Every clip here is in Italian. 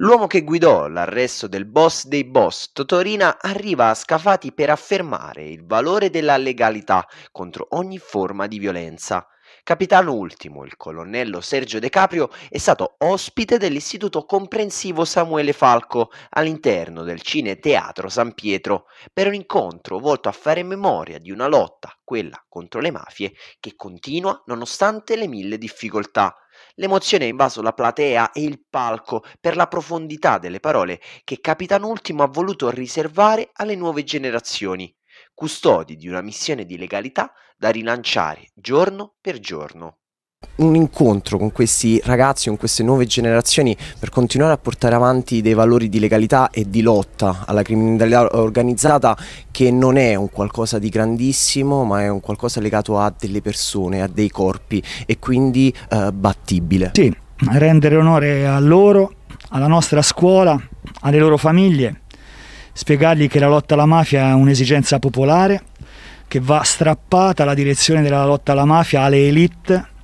L'uomo che guidò l'arresto del boss dei boss, Totorina, arriva a Scafati per affermare il valore della legalità contro ogni forma di violenza. Capitano ultimo, il colonnello Sergio De Caprio, è stato ospite dell'Istituto Comprensivo Samuele Falco all'interno del Cine Teatro San Pietro per un incontro volto a fare memoria di una lotta, quella contro le mafie, che continua nonostante le mille difficoltà. L'emozione ha invaso la platea e il palco per la profondità delle parole che Capitan Ultimo ha voluto riservare alle nuove generazioni, custodi di una missione di legalità da rilanciare giorno per giorno un incontro con questi ragazzi, con queste nuove generazioni per continuare a portare avanti dei valori di legalità e di lotta alla criminalità organizzata che non è un qualcosa di grandissimo ma è un qualcosa legato a delle persone, a dei corpi e quindi eh, battibile. Sì, rendere onore a loro, alla nostra scuola, alle loro famiglie, spiegargli che la lotta alla mafia è un'esigenza popolare, che va strappata la direzione della lotta alla mafia alle elite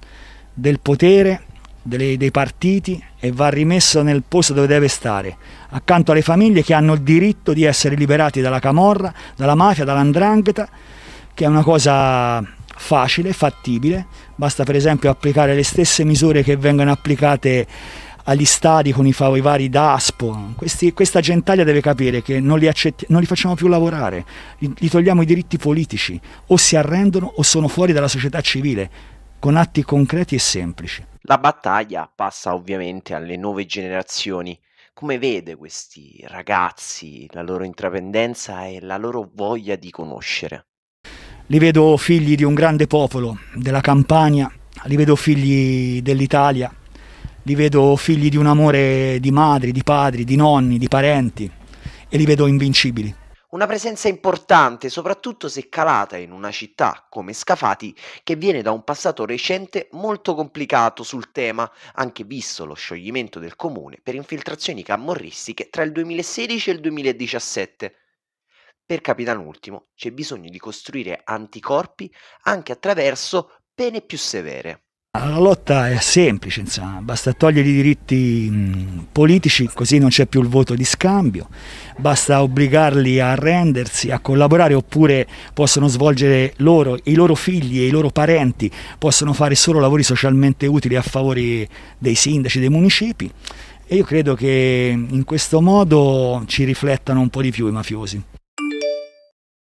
del potere, dei partiti e va rimesso nel posto dove deve stare, accanto alle famiglie che hanno il diritto di essere liberati dalla camorra, dalla mafia, dall'andrangheta, che è una cosa facile, fattibile, basta per esempio applicare le stesse misure che vengono applicate agli stadi con i, i vari DASPO, Questi, questa gentaglia deve capire che non li, accetti, non li facciamo più lavorare, gli togliamo i diritti politici, o si arrendono o sono fuori dalla società civile, con atti concreti e semplici. La battaglia passa ovviamente alle nuove generazioni. Come vede questi ragazzi, la loro intraprendenza e la loro voglia di conoscere? Li vedo figli di un grande popolo, della Campania, li vedo figli dell'Italia, li vedo figli di un amore di madri, di padri, di nonni, di parenti e li vedo invincibili. Una presenza importante, soprattutto se calata in una città come Scafati, che viene da un passato recente molto complicato sul tema, anche visto lo scioglimento del comune per infiltrazioni camorristiche tra il 2016 e il 2017. Per Capitan Ultimo c'è bisogno di costruire anticorpi anche attraverso pene più severe. La lotta è semplice, insomma. basta togliere i diritti mm, politici, così non c'è più il voto di scambio, basta obbligarli a rendersi, a collaborare, oppure possono svolgere loro, i loro figli e i loro parenti possono fare solo lavori socialmente utili a favore dei sindaci, dei municipi e io credo che in questo modo ci riflettano un po' di più i mafiosi.